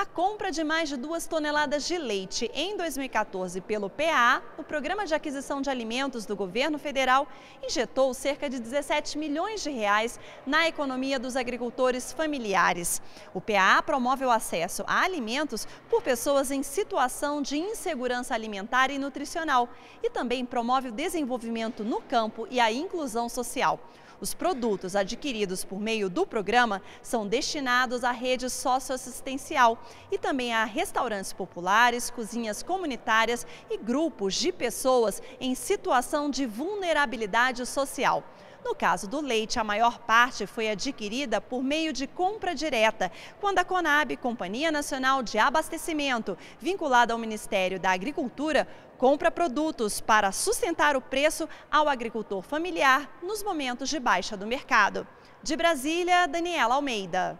A compra de mais de duas toneladas de leite em 2014 pelo PA, o Programa de Aquisição de Alimentos do Governo Federal, injetou cerca de 17 milhões de reais na economia dos agricultores familiares. O PA promove o acesso a alimentos por pessoas em situação de insegurança alimentar e nutricional e também promove o desenvolvimento no campo e a inclusão social. Os produtos adquiridos por meio do programa são destinados à rede socioassistencial, e também há restaurantes populares, cozinhas comunitárias e grupos de pessoas em situação de vulnerabilidade social. No caso do leite, a maior parte foi adquirida por meio de compra direta, quando a Conab, Companhia Nacional de Abastecimento, vinculada ao Ministério da Agricultura, compra produtos para sustentar o preço ao agricultor familiar nos momentos de baixa do mercado. De Brasília, Daniela Almeida.